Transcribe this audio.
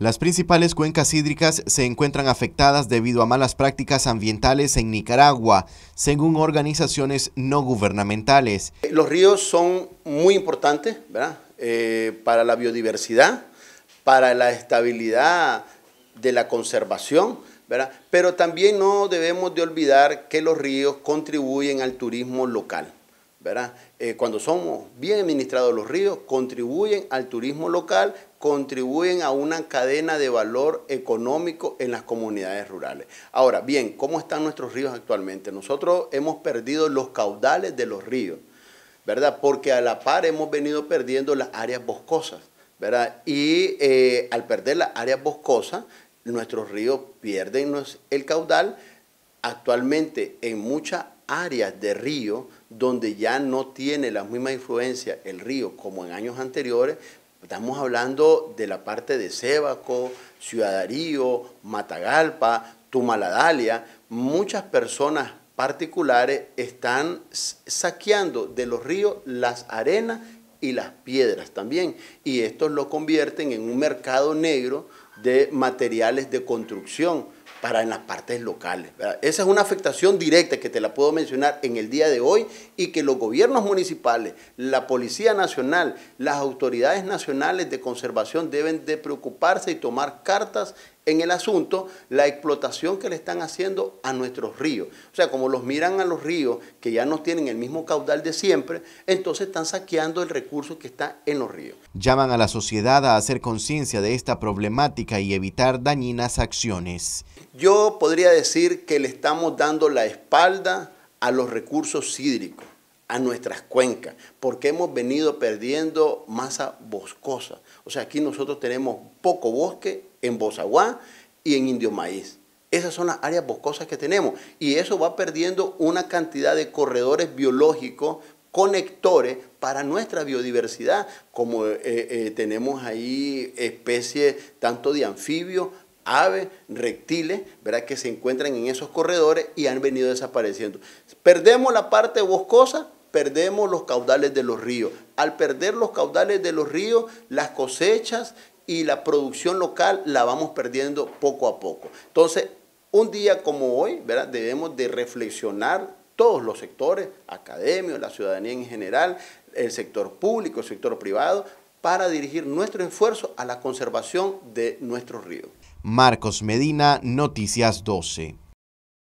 Las principales cuencas hídricas se encuentran afectadas debido a malas prácticas ambientales en Nicaragua, según organizaciones no gubernamentales. Los ríos son muy importantes eh, para la biodiversidad, para la estabilidad de la conservación, ¿verdad? pero también no debemos de olvidar que los ríos contribuyen al turismo local. ¿verdad? Eh, cuando somos bien administrados los ríos, contribuyen al turismo local contribuyen a una cadena de valor económico en las comunidades rurales. Ahora, bien, ¿cómo están nuestros ríos actualmente? Nosotros hemos perdido los caudales de los ríos, ¿verdad? Porque a la par hemos venido perdiendo las áreas boscosas, ¿verdad? Y eh, al perder las áreas boscosas, nuestros ríos pierden el caudal. Actualmente en muchas áreas de río donde ya no tiene la misma influencia el río como en años anteriores, Estamos hablando de la parte de Sébaco, Ciudadarío, Matagalpa, Tumaladalia. Muchas personas particulares están saqueando de los ríos las arenas y las piedras también. Y estos lo convierten en un mercado negro de materiales de construcción para en las partes locales. Esa es una afectación directa que te la puedo mencionar en el día de hoy y que los gobiernos municipales, la Policía Nacional, las autoridades nacionales de conservación deben de preocuparse y tomar cartas en el asunto la explotación que le están haciendo a nuestros ríos. O sea, como los miran a los ríos que ya no tienen el mismo caudal de siempre, entonces están saqueando el recurso que está en los ríos. Llaman a la sociedad a hacer conciencia de esta problemática y evitar dañinas acciones. Yo podría decir que le estamos dando la espalda a los recursos hídricos a nuestras cuencas, porque hemos venido perdiendo masa boscosa. O sea, aquí nosotros tenemos poco bosque en Bozaguá y en Indio Maíz. Esas son las áreas boscosas que tenemos y eso va perdiendo una cantidad de corredores biológicos, conectores para nuestra biodiversidad, como eh, eh, tenemos ahí especies tanto de anfibios, aves, reptiles, ¿verdad? que se encuentran en esos corredores y han venido desapareciendo. Perdemos la parte boscosa, perdemos los caudales de los ríos. Al perder los caudales de los ríos, las cosechas y la producción local la vamos perdiendo poco a poco. Entonces, un día como hoy, ¿verdad? debemos de reflexionar todos los sectores, académicos, la ciudadanía en general, el sector público, el sector privado, para dirigir nuestro esfuerzo a la conservación de nuestros ríos. Marcos Medina, Noticias 12.